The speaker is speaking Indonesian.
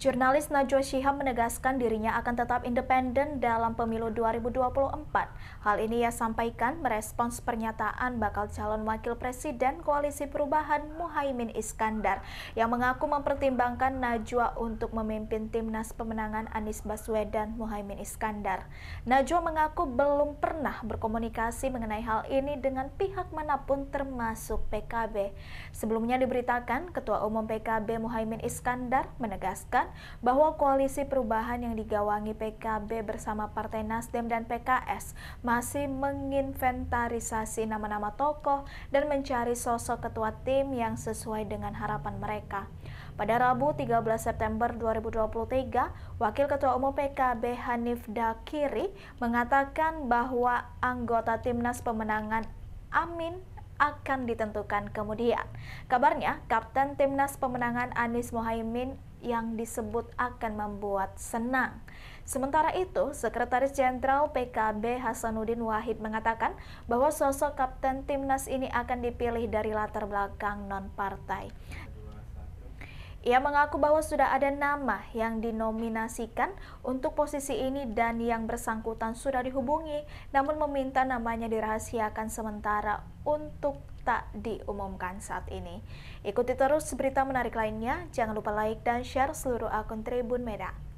Jurnalis Najwa Shihab menegaskan dirinya akan tetap independen dalam pemilu 2024. Hal ini ia sampaikan merespons pernyataan bakal calon wakil presiden Koalisi Perubahan Muhaimin Iskandar yang mengaku mempertimbangkan Najwa untuk memimpin timnas pemenangan Anies Baswedan Muhaimin Iskandar. Najwa mengaku belum pernah berkomunikasi mengenai hal ini dengan pihak manapun termasuk PKB. Sebelumnya diberitakan Ketua Umum PKB Muhaimin Iskandar menegaskan bahwa koalisi perubahan yang digawangi PKB bersama Partai Nasdem dan PKS masih menginventarisasi nama-nama tokoh dan mencari sosok ketua tim yang sesuai dengan harapan mereka. Pada Rabu 13 September 2023, Wakil Ketua Umum PKB Hanif Dakiri mengatakan bahwa anggota Timnas Pemenangan Amin akan ditentukan kemudian. Kabarnya, Kapten Timnas Pemenangan Anies Mohaimin yang disebut akan membuat senang. Sementara itu, Sekretaris Jenderal PKB Hasanuddin Wahid mengatakan bahwa sosok Kapten Timnas ini akan dipilih dari latar belakang non-partai. Ia mengaku bahwa sudah ada nama yang dinominasikan untuk posisi ini dan yang bersangkutan sudah dihubungi, namun meminta namanya dirahasiakan sementara untuk tak diumumkan saat ini. Ikuti terus berita menarik lainnya, jangan lupa like dan share seluruh akun Tribun Medan.